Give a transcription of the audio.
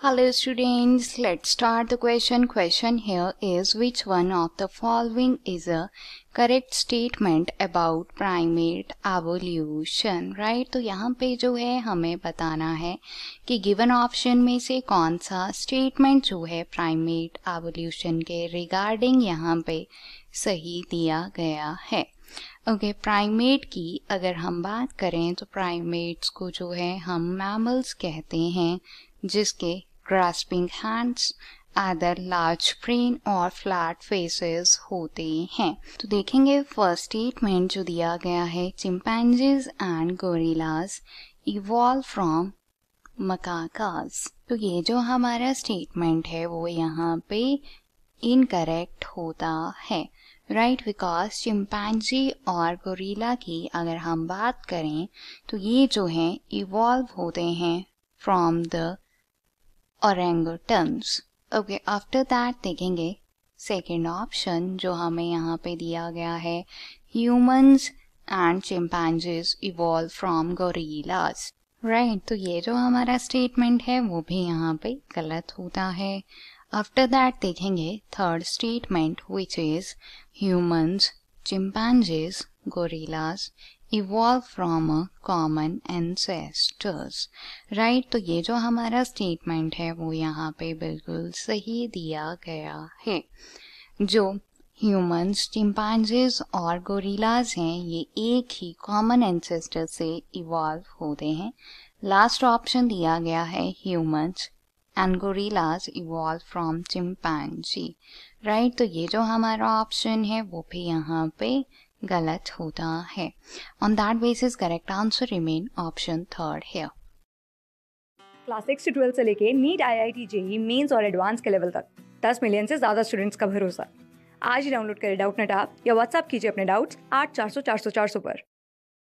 Hello students, let's start the question. Question here is which one of the following is a correct statement about primate evolution right तो यहाँ पे जो है हमें बताना है कि गिवन ऑप्शन में से कौन सा स्टेटमेंट जो है प्राइमेट एवोल्यूशन के रिगार्डिंग यहाँ पे सही दिया गया है ओके okay, प्राइमेट की अगर हम बात करें तो प्राइमेट्स को जो है हम मैमल्स कहते हैं जिसके grasping hands other large brain और फ्लैट फेसेस होते हैं तो देखेंगे फर्स्ट स्टेटमेंट जो दिया गया है chimpanzees and gorillas evolve from macaques तो ये जो हमारा स्टेटमेंट है वो यहाँ पे इनकरेक्ट होता है राइट बिकॉज चिंपैंजी और गोरीला की अगर हम बात करें तो ये जो है इवॉल्व होते हैं from the terms okay after that देखेंगे सेकेंड ऑप्शन जो हमें यहाँ पे दिया गया है humans and chimpanzees evolve from gorillas right तो ये जो हमारा स्टेटमेंट है वो भी यहाँ पे गलत होता है आफ्टर दैट देखेंगे third statement which is humans chimpanzees gorillas evolve from a common ancestors right तो ये जो हमारा स्टेटमेंट है वो यहाँ पे बिल्कुल सही दिया गया है जो ह्यूमंस चिंपांजेज और गोरिलाज हैं ये एक ही कॉमन एनसेस्टर से इवॉल्व होते हैं लास्ट ऑप्शन दिया गया है humans and gorillas evolve from chimpanzee right तो ये जो हमारा ऑप्शन है वो भी यहाँ पे गलत होता है on that basis correct answer remain option third है क्लास सिक्स से ट्वेल्थ से लेके NEET I I T JEE mains और एडवांस के लेवल तक दस मिलियन से ज़्यादा स्टूडेंट्स का भरोसा आज ही डाउनलोड करें डाउट नेट आप या व्हाट्सअप कीजिए अपने डाउट्स आठ चार सौ चार सौ चार सौ पर